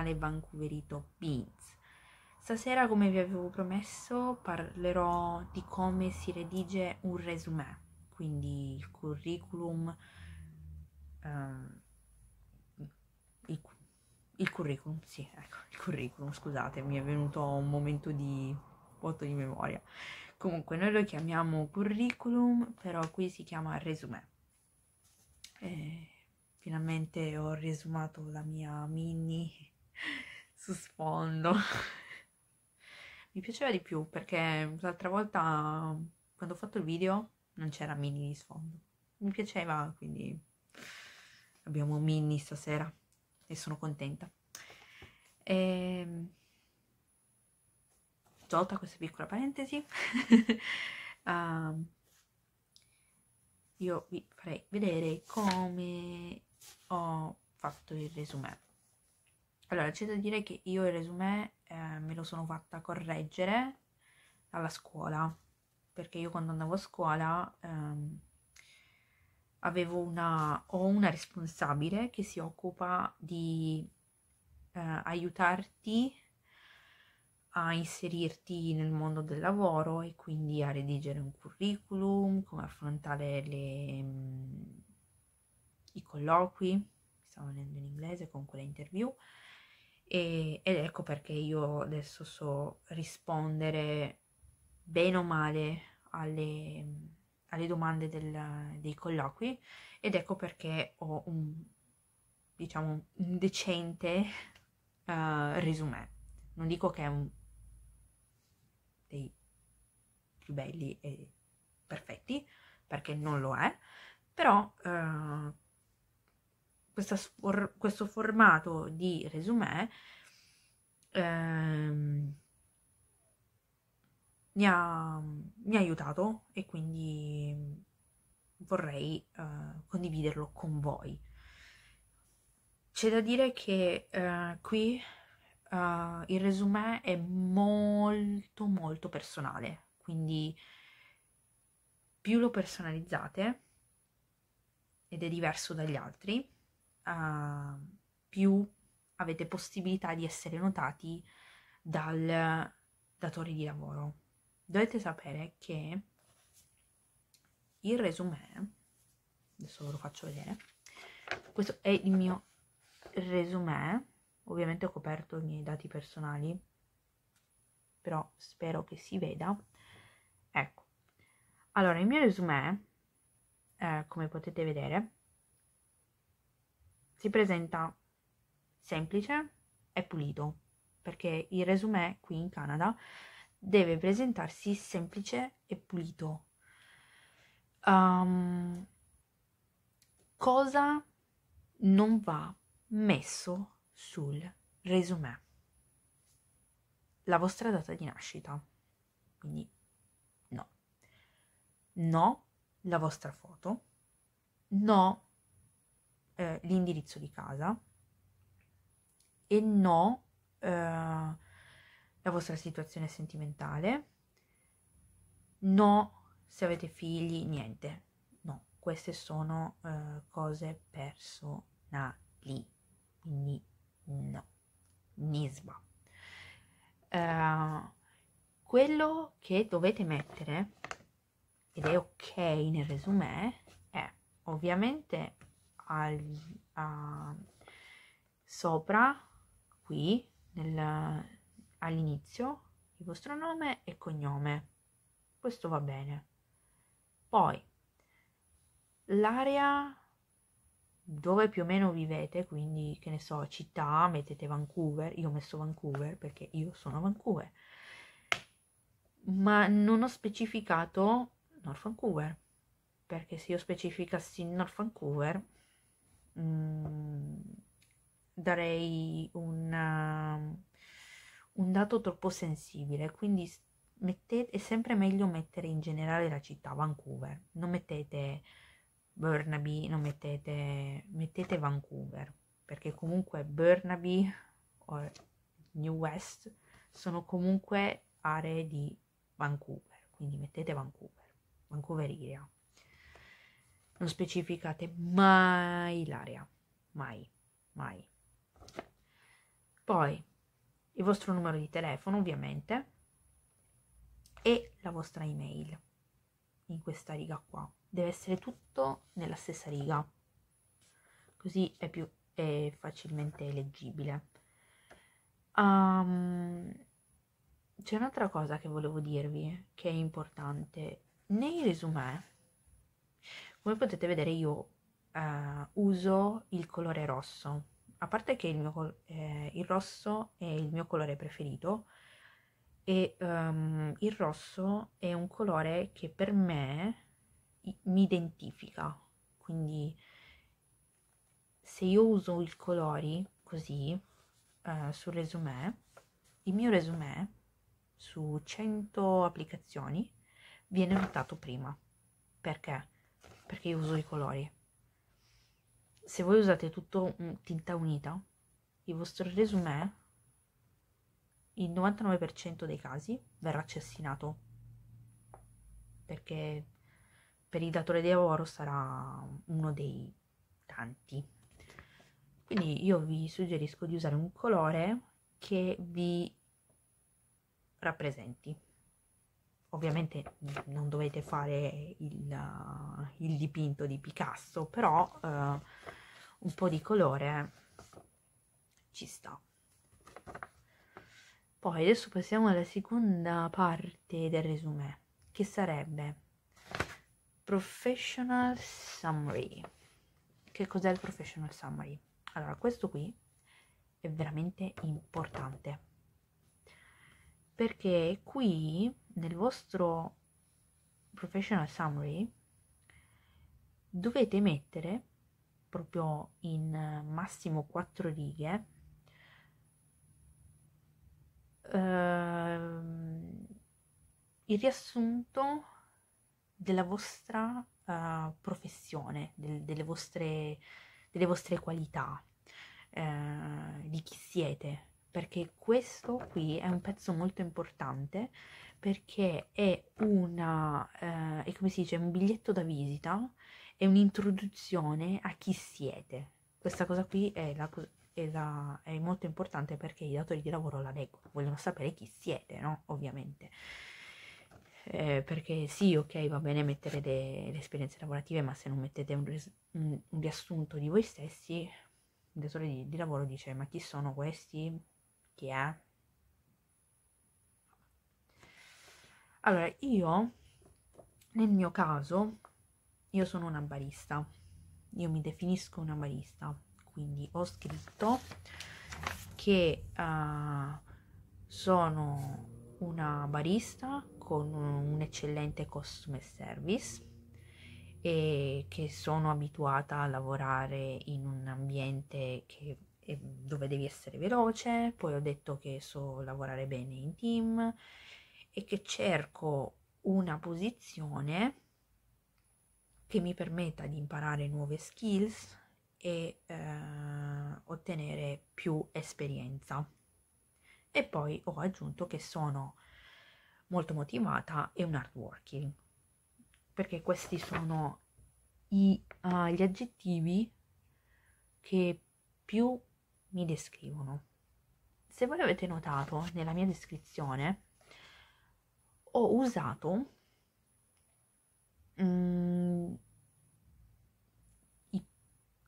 canale Vancouverito Beans. Stasera, come vi avevo promesso, parlerò di come si redige un resume, quindi il curriculum, ehm, il, il, curriculum, sì, ecco, il curriculum, scusate, mi è venuto un momento di vuoto di memoria. Comunque, noi lo chiamiamo curriculum, però qui si chiama resume. E eh, finalmente ho resumato la mia mini su sfondo. Mi piaceva di più perché l'altra volta quando ho fatto il video non c'era mini di sfondo. Mi piaceva, quindi abbiamo mini stasera e sono contenta. E... Ehm, tolta questa piccola parentesi, uh, io vi farei vedere come ho fatto il resume allora, c'è da dire che io il resume eh, me lo sono fatta correggere alla scuola, perché io quando andavo a scuola ehm, avevo una, ho una responsabile che si occupa di eh, aiutarti a inserirti nel mondo del lavoro e quindi a redigere un curriculum, come affrontare le, mh, mm, i colloqui, stavo venendo in inglese con quella interview, e, ed ecco perché io adesso so rispondere bene o male alle, alle domande del, dei colloqui ed ecco perché ho un, diciamo, un decente uh, eh, resume. Non dico che è un dei più belli e perfetti, perché non lo è, però uh, questa, questo formato di resume ehm, mi, ha, mi, ha, aiutato e quindi vorrei eh, condividerlo con voi. C'è da dire che eh, qui Uh, il resume è molto molto personale, quindi più lo personalizzate ed è diverso dagli altri, uh, più avete possibilità di essere notati dal datore di lavoro. Dovete sapere che il resume, adesso ve lo faccio vedere, questo è il mio resume, ovviamente ho coperto i miei dati personali, però spero che si veda. Ecco, allora il mio resume, eh, come potete vedere, si presenta semplice e pulito, perché il resume qui in Canada deve presentarsi semplice e pulito. Um, cosa non va messo sul resume? La vostra data di nascita. Quindi no. No la vostra foto. No eh, l'indirizzo di casa e no eh, la vostra situazione sentimentale, no se avete figli, niente. No, queste sono eh, cose personali, quindi no, nisba. Uh, quello che dovete mettere, ed è ok nel resume, è ovviamente al, a, sopra, qui, all'inizio, il vostro nome e cognome. Questo va bene. Poi, l'area dove più o meno vivete, quindi che ne so, città, mettete Vancouver, io ho messo Vancouver perché io sono Vancouver, ma non ho specificato North Vancouver, perché se io specificassi North Vancouver mh, mm, darei una, um, un dato troppo sensibile, quindi mettete, è sempre meglio mettere in generale la città Vancouver, non mettete Burnaby, non mettete, mettete Vancouver, perché comunque Burnaby o New West sono comunque aree di Vancouver, quindi mettete Vancouver, Vancouver Area non specificate mai l'area, mai, mai. Poi il vostro numero di telefono ovviamente e la vostra email in questa riga qua. Deve essere tutto nella stessa riga, così è più è facilmente leggibile. Um, c'è un'altra cosa che volevo dirvi che è importante. Nei resumé come potete vedere io eh, uso il colore rosso a parte che il, mio, eh, il rosso è il mio colore preferito e um, il rosso è un colore che per me mi identifica quindi se io uso i colori così eh, sul resume il mio resume su 100 applicazioni viene notato prima perché perché io uso i colori. Se voi usate tutto un mm, tinta unita, il vostro resume, il 99% dei casi, verrà cessinato. Perché per il datore di lavoro sarà uno dei tanti. Quindi io vi suggerisco di usare un colore che vi rappresenti ovviamente non dovete fare il, il dipinto di Picasso, però eh, un po' di colore ci sta. Poi adesso passiamo alla seconda parte del resume, che sarebbe Professional Summary. Che cos'è il Professional Summary? Allora, questo qui è veramente importante perché qui nel vostro professional summary dovete mettere proprio in massimo quattro righe ehm, il riassunto della vostra uh, professione, del, delle, vostre, delle vostre qualità, eh, di chi siete, perché questo qui è un pezzo molto importante perché è una eh, è come si dice un biglietto da visita è un'introduzione a chi siete questa cosa qui è, la, è, la, è molto importante perché i datori di lavoro la leggono vogliono sapere chi siete no ovviamente eh, perché sì, ok, va bene mettere de, le esperienze lavorative, ma se non mettete un, ris, un, riassunto di voi stessi, il datore di, di lavoro dice: Ma chi sono questi? vecchie. Allora, io, nel mio caso, io sono una barista, io mi definisco una barista, quindi ho scritto che uh, sono una barista con un eccellente customer service e che sono abituata a lavorare in un ambiente che dove devi essere veloce, poi ho detto che so lavorare bene in team e che cerco una posizione che mi permetta di imparare nuove skills e eh, ottenere più esperienza. E poi ho aggiunto che sono molto motivata e un hard working, perché questi sono i, uh, gli aggettivi che più mi descrivono. Se voi avete notato nella mia descrizione, ho usato mm, i,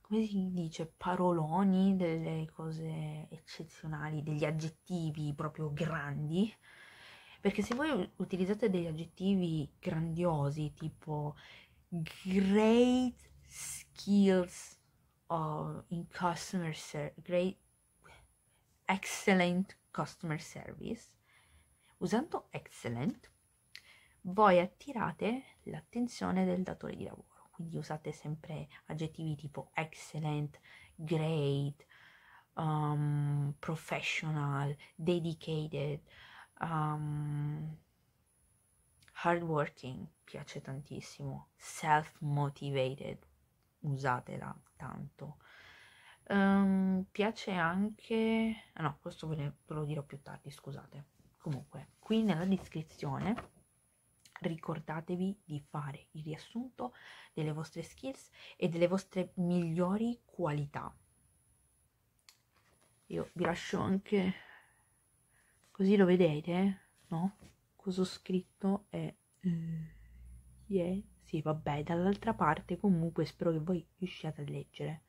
come si dice, paroloni, delle cose eccezionali, degli aggettivi proprio grandi, perché se voi utilizzate degli aggettivi grandiosi tipo great skills uh, in customer great excellent customer service usando excellent voi attirate l'attenzione del datore di lavoro quindi usate sempre aggettivi tipo excellent great um, professional dedicated um, hardworking piace tantissimo self motivated usatela tanto. Um, piace anche... Ah no, questo ve, ve lo dirò più tardi, scusate. Comunque, qui nella descrizione ricordatevi di fare il riassunto delle vostre skills e delle vostre migliori qualità. Io vi lascio anche così lo vedete, no? Cosa ho scritto è eh, yeah. Sì, vabbè, dall'altra parte comunque spero che voi riusciate a leggere.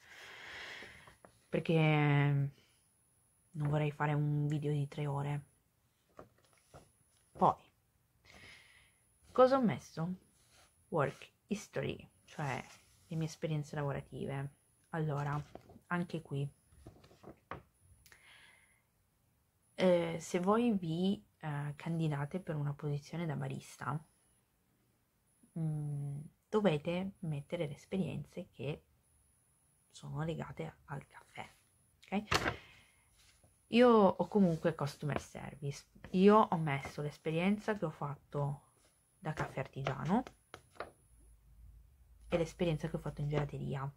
Perché non vorrei fare un video di tre ore. Poi, cosa ho messo? Work history, cioè le mie esperienze lavorative. Allora, anche qui. Eh, se voi vi eh, candidate per una posizione da barista, Mm, dovete mettere le esperienze che sono legate al caffè. Okay? Io ho comunque customer service. Io ho messo l'esperienza che ho fatto da caffè artigiano e l'esperienza che ho fatto in gelateria,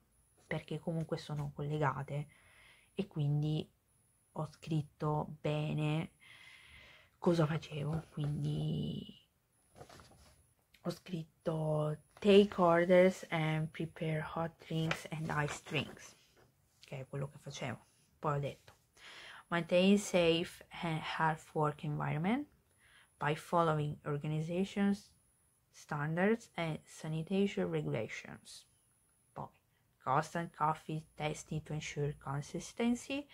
perché comunque sono collegate e quindi ho scritto bene cosa facevo, quindi ho scritto take orders and prepare hot drinks and ice drinks, che è quello che facevo. Poi ho detto maintain safe and health work environment by following organizations standards and sanitation regulations. Poi constant coffee testing to ensure consistency.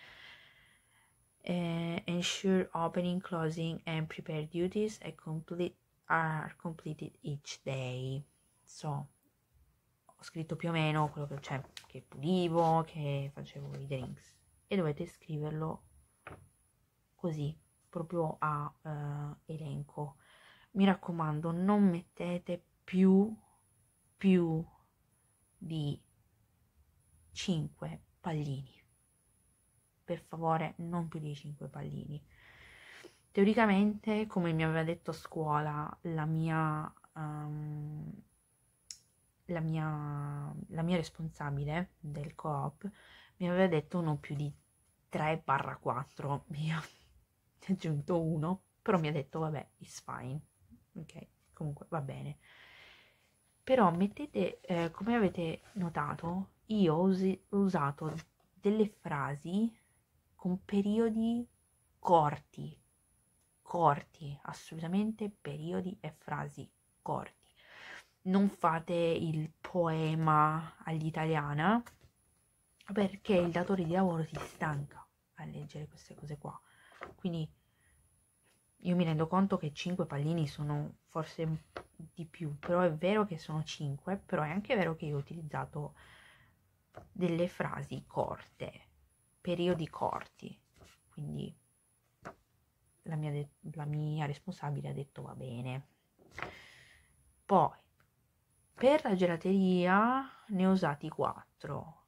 Uh, ensure opening, closing, and prepare duties and complete are completed each day. So, ho scritto più o meno quello che, c'è, cioè, che pulivo, che facevo i drinks. E dovete scriverlo così, proprio a uh, elenco. Mi raccomando, non mettete più, più di 5 pallini. Per favore, non più di 5 pallini Teoricamente, come mi aveva detto a scuola, la mia, um, la mia, la mia responsabile del co-op, mi aveva detto non più di 3-4, mi ha aggiunto uno, però mi ha detto vabbè, it's fine, ok, comunque va bene. Però mettete, eh, come avete notato, io ho, us- ho usato delle frasi con periodi corti, corti, assolutamente periodi e frasi corti. Non fate il poema all'italiana perché il datore di lavoro si stanca a leggere queste cose qua. Quindi io mi rendo conto che 5 pallini sono forse di più, però è vero che sono 5, però è anche vero che io ho utilizzato delle frasi corte, periodi corti. Quindi la mia, de- la mia responsabile ha detto va bene. Poi, per la gelateria ne ho usati 4,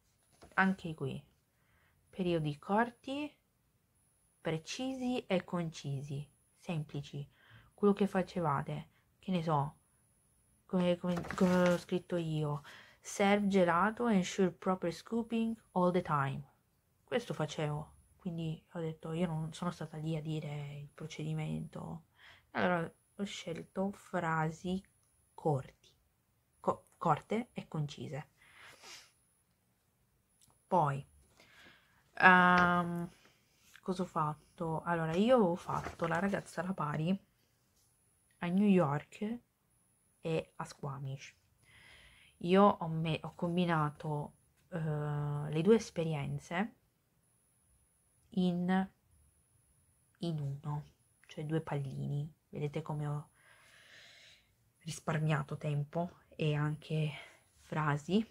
anche qui, periodi corti, precisi e concisi, semplici, quello che facevate, che ne so, come, come, come ho scritto io, serve gelato, ensure proper scooping all the time, questo facevo, quindi ho detto, io non sono stata lì a dire il procedimento. Allora ho scelto frasi corti, co- corte e concise. Poi, um, cosa ho fatto? Allora, io avevo fatto la ragazza alla pari a New York e a Squamish. Io ho, me- ho combinato uh, le due esperienze in, in uno, cioè due pallini. Vedete come ho risparmiato tempo e anche frasi.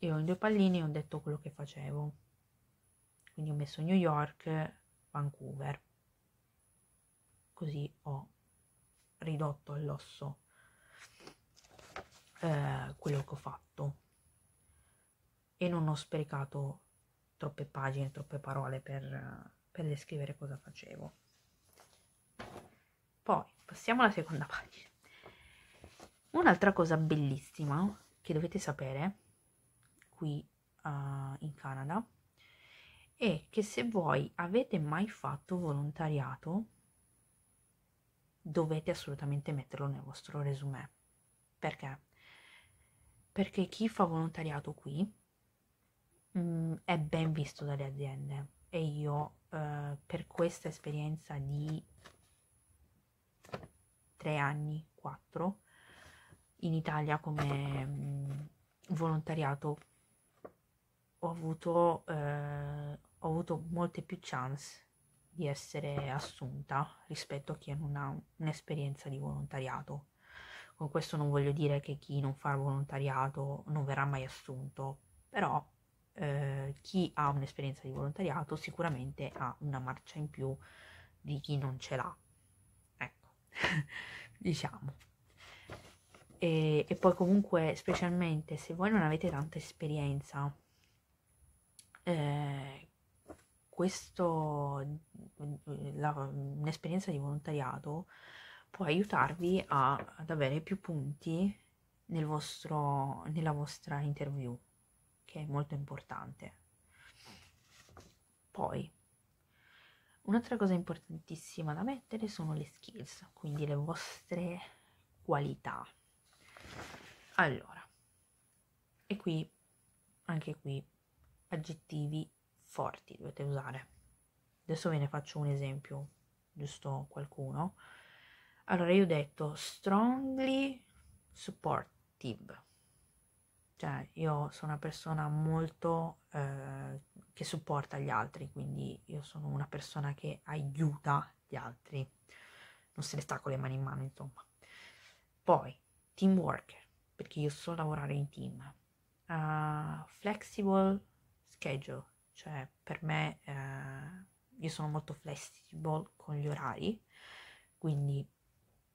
Io in due pallini ho detto quello che facevo. Quindi ho messo New York, Vancouver. Così ho ridotto all'osso eh, quello che ho fatto e non ho sprecato troppe pagine, troppe parole per, per descrivere cosa facevo. Poi passiamo alla seconda pagina. Un'altra cosa bellissima che dovete sapere qui uh, in Canada è che se voi avete mai fatto volontariato dovete assolutamente metterlo nel vostro resume. Perché? Perché chi fa volontariato qui mh, mm, è ben visto dalle aziende e io eh, per questa esperienza di tre anni, quattro, in Italia come mh, mm, volontariato ho avuto, eh, ho avuto molte più chance di essere assunta rispetto a chi non ha un'esperienza di volontariato. Con questo non voglio dire che chi non fa volontariato non verrà mai assunto, però eh, chi ha un'esperienza di volontariato sicuramente ha una marcia in più di chi non ce l'ha. Ecco, diciamo. E, e, poi comunque, specialmente se voi non avete tanta esperienza, eh, questo, la, l'esperienza di volontariato può aiutarvi a, ad avere più punti nel vostro, nella vostra interview che è molto importante. Poi, un'altra cosa importantissima da mettere sono le skills, quindi le vostre qualità. Allora, e qui, anche qui, aggettivi forti dovete usare. Adesso ve ne faccio un esempio, giusto qualcuno. Allora, io ho detto strongly supportive cioè, io sono una persona molto eh, che supporta gli altri, quindi io sono una persona che aiuta gli altri, non se ne sta con le mani in mano, insomma. Poi, team worker, perché io so lavorare in team. Uh, flexible schedule, cioè per me uh, io sono molto flexible con gli orari, quindi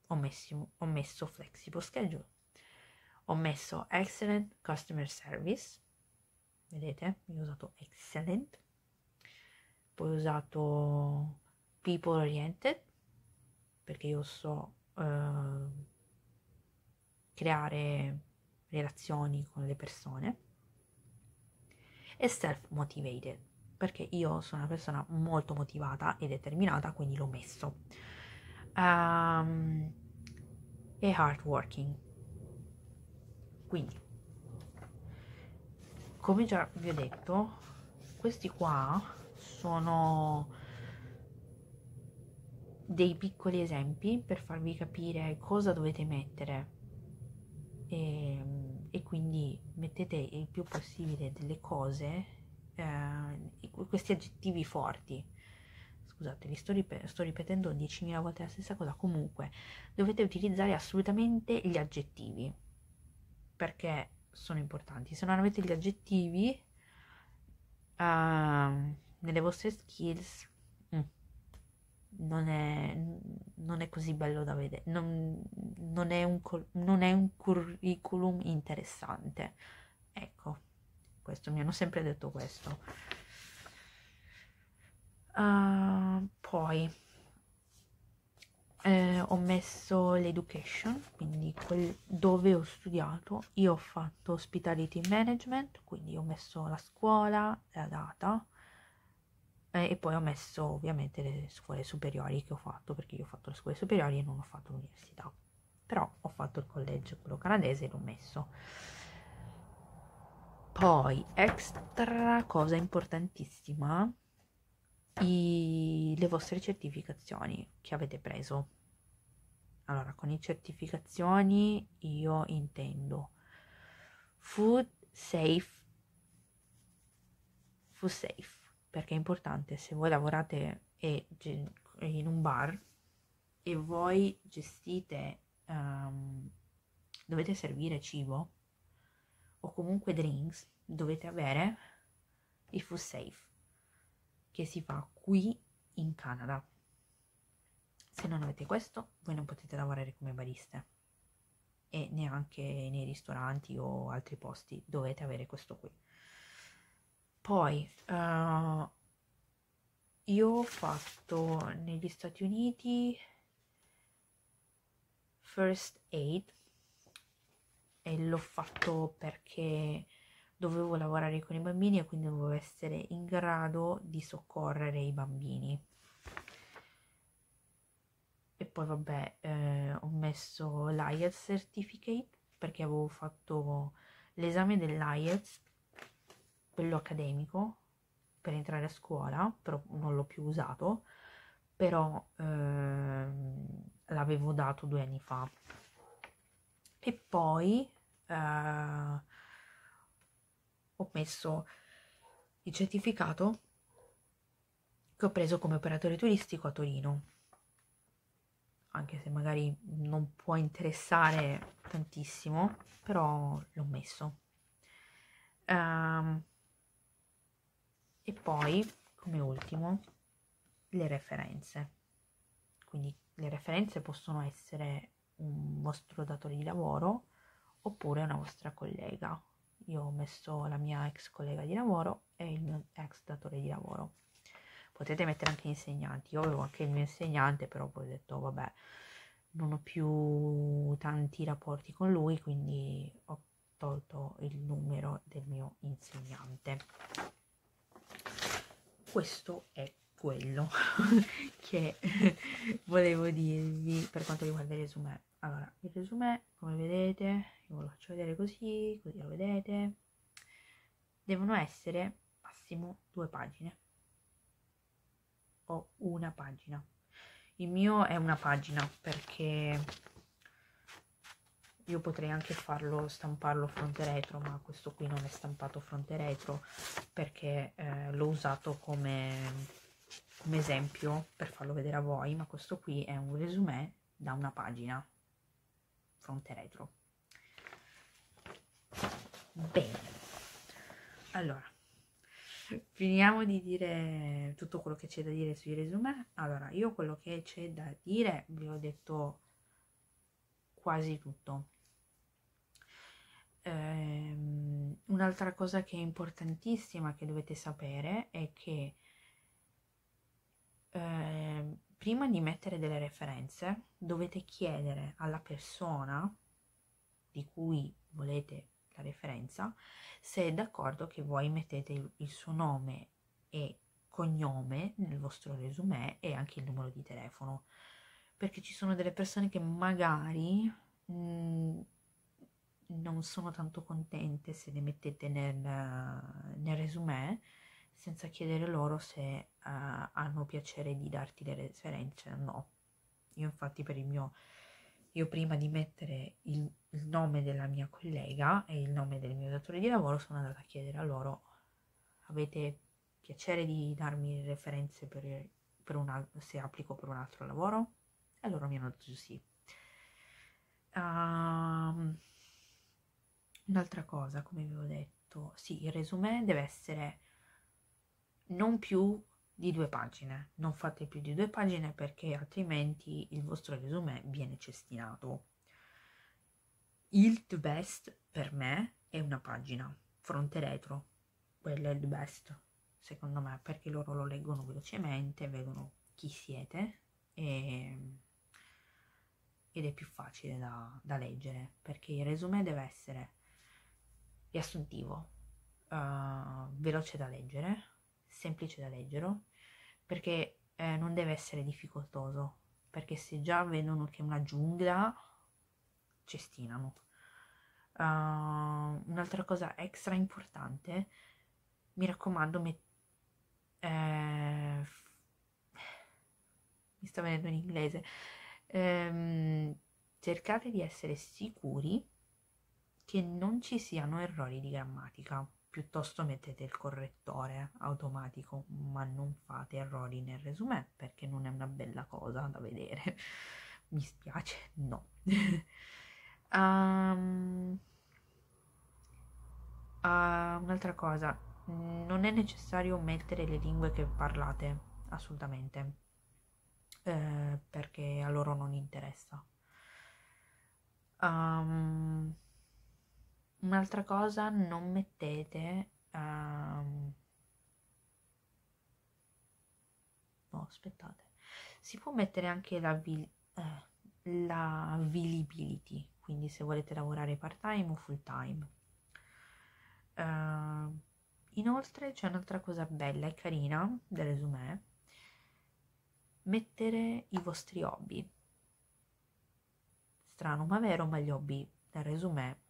ho messo, ho messo flexible schedule ho messo excellent customer service vedete io ho usato excellent poi ho usato people oriented perché io so eh, creare relazioni con le persone e self motivated perché io sono una persona molto motivata e determinata quindi l'ho messo um, e hardworking quindi come già vi ho detto questi qua sono dei piccoli esempi per farvi capire cosa dovete mettere e, ehm, e quindi mettete il più possibile delle cose eh, questi aggettivi forti scusate vi sto, ripet sto ripetendo 10.000 volte la stessa cosa comunque dovete utilizzare assolutamente gli aggettivi perché sono importanti. Se non avete gli aggettivi uh, nelle vostre skills, mm, non, è, non è così bello da vedere, non, non, è un, non è un curriculum interessante. Ecco, questo mi hanno sempre detto questo. Uh, poi eh, ho messo l'education, quindi quel dove ho studiato, io ho fatto hospitality management, quindi ho messo la scuola, la data eh, e poi ho messo ovviamente le scuole superiori che ho fatto, perché io ho fatto le scuole superiori e non ho fatto l'università, però ho fatto il collegio, quello canadese, e l'ho messo. Poi, extra cosa importantissima, i, le vostre certificazioni che avete preso. Allora, con le certificazioni io intendo food safe, food safe, perché è importante se voi lavorate e, in un bar e voi gestite, um, dovete servire cibo o comunque drinks, dovete avere i food safe che si fa qui in Canada. Se non avete questo, voi non potete lavorare come bariste e neanche nei ristoranti o altri posti dovete avere questo qui. Poi uh, io ho fatto negli Stati Uniti First Aid e l'ho fatto perché dovevo lavorare con i bambini e quindi dovevo essere in grado di soccorrere i bambini. E poi vabbè, eh, ho messo l'IELTS Certificate perché avevo fatto l'esame dell'IELTS, quello accademico, per entrare a scuola, però non l'ho più usato, però eh, l'avevo dato due anni fa. E poi eh, ho messo il certificato che ho preso come operatore turistico a Torino anche se magari non può interessare tantissimo, però l'ho messo. Um, e poi, come ultimo, le referenze. Quindi le referenze possono essere un vostro datore di lavoro oppure una vostra collega io ho messo la mia ex collega di lavoro e il mio ex datore di lavoro. Potete mettere anche insegnanti, io avevo anche il mio insegnante, però poi ho detto vabbè, non ho più tanti rapporti con lui, quindi ho tolto il numero del mio insegnante. Questo è quello che volevo dirvi per quanto riguarda il resume allora il resume come vedete io ve lo faccio vedere così così lo vedete devono essere massimo due pagine o una pagina il mio è una pagina perché io potrei anche farlo stamparlo fronte retro ma questo qui non è stampato fronte retro perché eh, l'ho usato come, come esempio per farlo vedere a voi ma questo qui è un resume da una pagina fronte retro bene allora finiamo di dire tutto quello che c'è da dire sui resume allora io quello che c'è da dire vi ho detto quasi tutto ehm, un'altra cosa che è importantissima che dovete sapere è che ehm, prima di mettere delle referenze dovete chiedere alla persona di cui volete la referenza se è d'accordo che voi mettete il, il suo nome e cognome nel vostro resume e anche il numero di telefono perché ci sono delle persone che magari mh, mm, non sono tanto contente se le mettete nel, nel resume senza chiedere loro se eh, hanno piacere di darti le referenze o no. Io infatti per il mio, io prima di mettere il, il nome della mia collega e il nome del mio datore di lavoro sono andata a chiedere a loro avete piacere di darmi le referenze per, per una, se applico per un altro lavoro? E loro mi hanno detto sì. Um, un'altra cosa, come vi ho detto, sì, il resume deve essere non più di due pagine, non fate più di due pagine perché altrimenti il vostro resume viene cestinato. Il the best per me è una pagina, fronte retro, quello è il best secondo me perché loro lo leggono velocemente, vedono chi siete e, ed è più facile da, da, leggere perché il resume deve essere riassuntivo, uh, veloce da leggere semplice da leggere perché eh, non deve essere difficoltoso perché se già vedono che è una giungla cestinano uh, un'altra cosa extra importante mi raccomando met- eh, mi sto venendo in inglese ehm, cercate di essere sicuri che non ci siano errori di grammatica piuttosto mettete il correttore automatico ma non fate errori nel resumé perché non è una bella cosa da vedere mi spiace no um, uh, un'altra cosa non è necessario mettere le lingue che parlate assolutamente eh, perché a loro non interessa um, Un'altra cosa, non mettete... Um... No, aspettate. Si può mettere anche la, vil... eh, la availability, quindi se volete lavorare part time o full time. Uh... Ehm, inoltre c'è un'altra cosa bella e carina del resume, mettere i vostri hobby. Strano ma vero, ma gli hobby del resume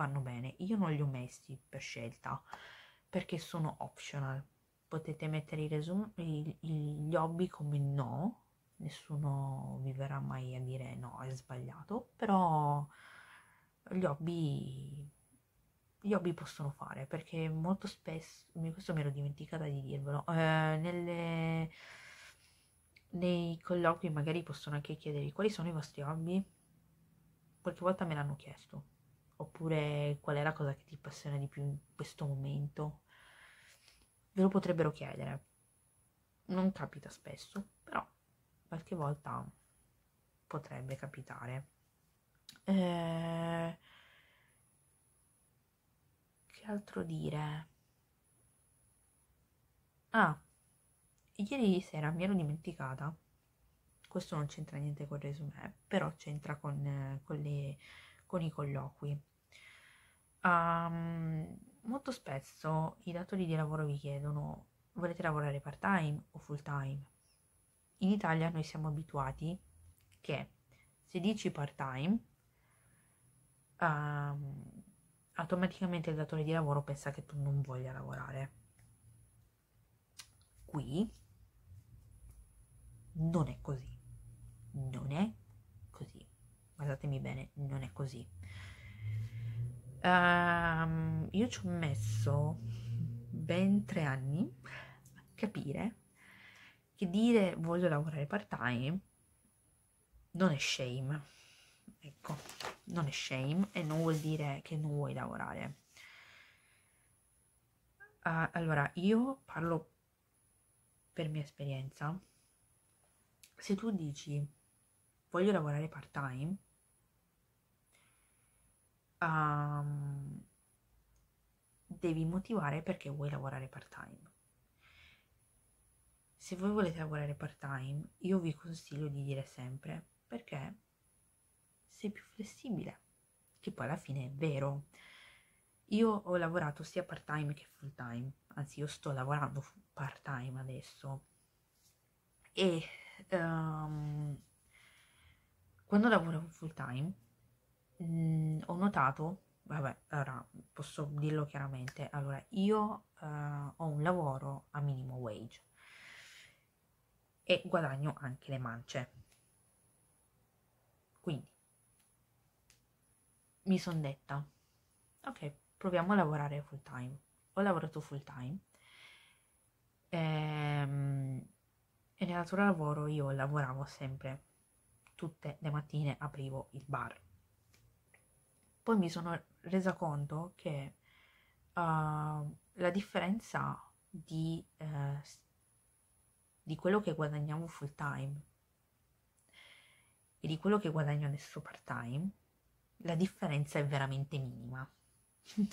vanno bene. Io non li ho messi per scelta perché sono optional. Potete mettere i resum- gli hobby come no, nessuno vi verrà mai a dire no, è sbagliato, però gli hobby, gli hobby possono fare perché molto spesso, questo mi ero dimenticata di dirvelo, eh, nelle, nei colloqui magari possono anche chiedervi quali sono i vostri hobby, qualche volta me l'hanno chiesto oppure qual è la cosa che ti appassiona di più in questo momento, ve lo potrebbero chiedere. Non capita spesso, però qualche volta potrebbe capitare. Eh, che altro dire? Ah, ieri sera mi ero dimenticata. Questo non c'entra niente con il resume, eh, però c'entra con, eh, con, le, con i colloqui Um, molto spesso i datori di lavoro vi chiedono volete lavorare part time o full time? In Italia noi siamo abituati che se dici part time um, ehm, automaticamente il datore di lavoro pensa che tu non voglia lavorare. Qui non è così. Non è così. Guardatemi bene, non è così Ehm, io ci ho messo ben tre anni a capire che dire voglio lavorare part time non è shame ecco non è shame e non vuol dire che non vuoi lavorare uh, allora io parlo per mia esperienza se tu dici voglio lavorare part time um, devi motivare perché vuoi lavorare part time. Se voi volete lavorare part time, io vi consiglio di dire sempre perché sei più flessibile, che poi alla fine è vero. Io ho lavorato sia part time che full time, anzi io sto lavorando part time adesso e um, quando lavoravo full time mh, mm, ho notato, vabbè, allora posso dirlo chiaramente, allora io eh, ho un lavoro a minimo wage e guadagno anche le mance. Quindi mi sono detta, ok, proviamo a lavorare full time. Ho lavorato full time. Ehm, e nel lavoro io lavoravo sempre tutte le mattine aprivo il bar poi mi sono resa conto che uh, la differenza di, uh, di quello che guadagniamo full time e di quello che guadagno adesso part time, la differenza è veramente minima.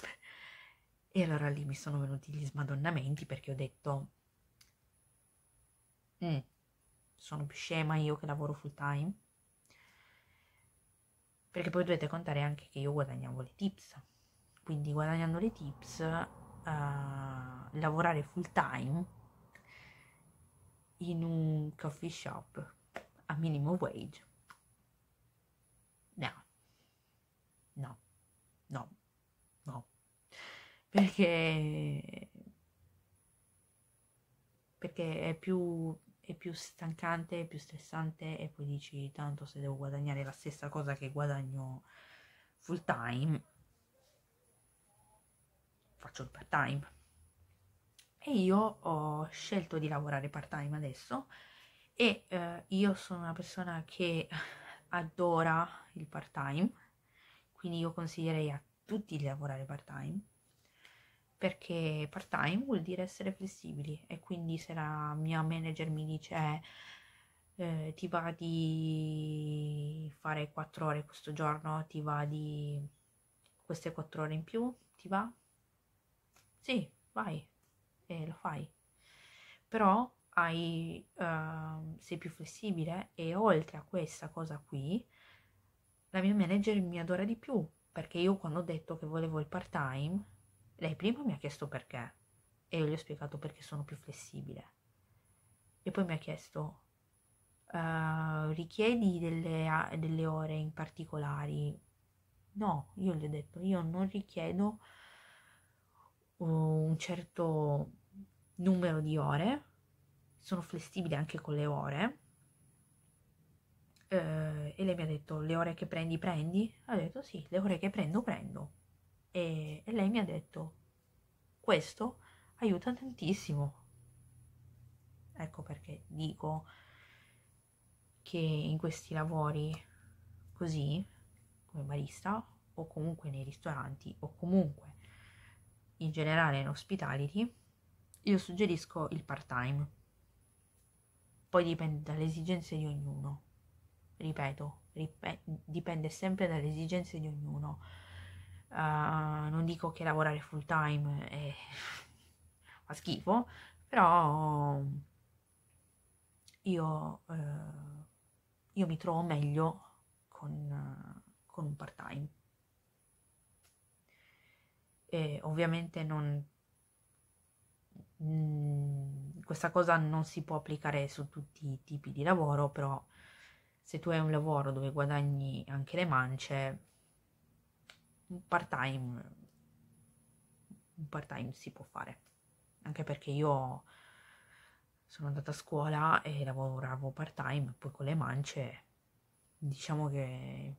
e allora lì mi sono venuti gli smadonnamenti perché ho detto, mm, sono più scema io che lavoro full time perché poi dovete contare anche che io guadagnavo le tips quindi guadagnando le tips uh, lavorare full time in un coffee shop a minimum wage no no no no perché perché è più è più stancante, è più stressante e poi dici tanto se devo guadagnare la stessa cosa che guadagno full time, faccio il part time. E io ho scelto di lavorare part time adesso e eh, io sono una persona che adora il part time, quindi io consiglierei a tutti di lavorare part time perché part time vuol dire essere flessibili e quindi se la mia manager mi dice eh, ti va di fare 4 ore questo giorno, ti va di queste 4 ore in più, ti va? Sì, vai e lo fai. Però hai, uh, sei più flessibile e oltre a questa cosa qui, la mia manager mi adora di più perché io quando ho detto che volevo il part time lei prima mi ha chiesto perché e io gli ho spiegato perché sono più flessibile. E poi mi ha chiesto, uh, richiedi delle, delle ore in particolari? No, io gli ho detto, io non richiedo uh, un certo numero di ore, sono flessibile anche con le ore. Eh, e lei mi ha detto: Le ore che prendi, prendi? Ha detto: Sì, le ore che prendo, prendo e, e lei mi ha detto questo aiuta tantissimo ecco perché dico che in questi lavori così come barista o comunque nei ristoranti o comunque in generale in hospitality io suggerisco il part time poi dipende dalle esigenze di ognuno ripeto ripet- dipende sempre dalle esigenze di ognuno uh, non dico che lavorare full time è... fa schifo, però io, uh, io mi trovo meglio con, uh, con un part time. E ovviamente non mm, questa cosa non si può applicare su tutti i tipi di lavoro, però se tu hai un lavoro dove guadagni anche le mance, un part time un part time si può fare anche perché io sono andata a scuola e lavoravo part time poi con le mance diciamo che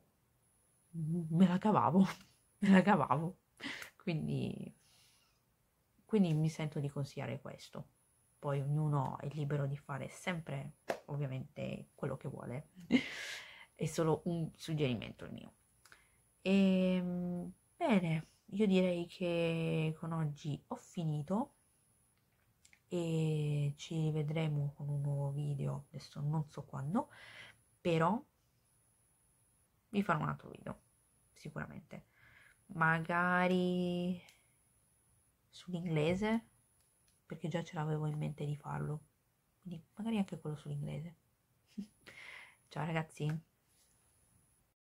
me la cavavo me la cavavo quindi quindi mi sento di consigliare questo poi ognuno è libero di fare sempre ovviamente quello che vuole è solo un suggerimento il mio e ehm, bene, io direi che con oggi ho finito e ci rivedremo con un nuovo video, adesso non so quando, però vi farò un altro video, sicuramente. Magari sull'inglese, perché già ce l'avevo in mente di farlo, quindi magari anche quello sull'inglese. Ciao ragazzi!